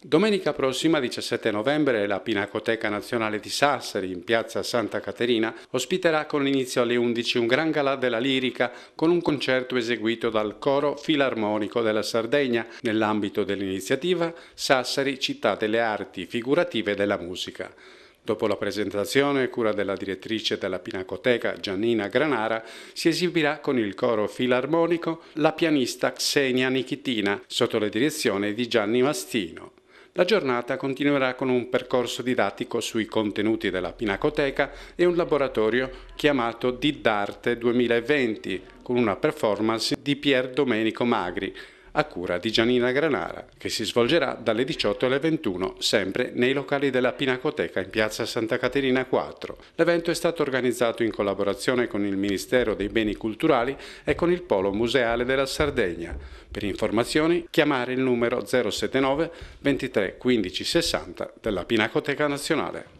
Domenica prossima, 17 novembre, la Pinacoteca Nazionale di Sassari, in piazza Santa Caterina, ospiterà con inizio alle 11 un gran galà della lirica con un concerto eseguito dal Coro Filarmonico della Sardegna nell'ambito dell'iniziativa Sassari Città delle Arti Figurative della Musica. Dopo la presentazione, cura della direttrice della Pinacoteca Giannina Granara, si esibirà con il coro filarmonico la pianista Xenia Nichitina, sotto la direzione di Gianni Mastino. La giornata continuerà con un percorso didattico sui contenuti della Pinacoteca e un laboratorio chiamato Did 2020 con una performance di Pier Domenico Magri, a cura di Gianina Granara, che si svolgerà dalle 18 alle 21, sempre nei locali della Pinacoteca in piazza Santa Caterina 4. L'evento è stato organizzato in collaborazione con il Ministero dei Beni Culturali e con il Polo Museale della Sardegna. Per informazioni chiamare il numero 079 23 15 60 della Pinacoteca Nazionale.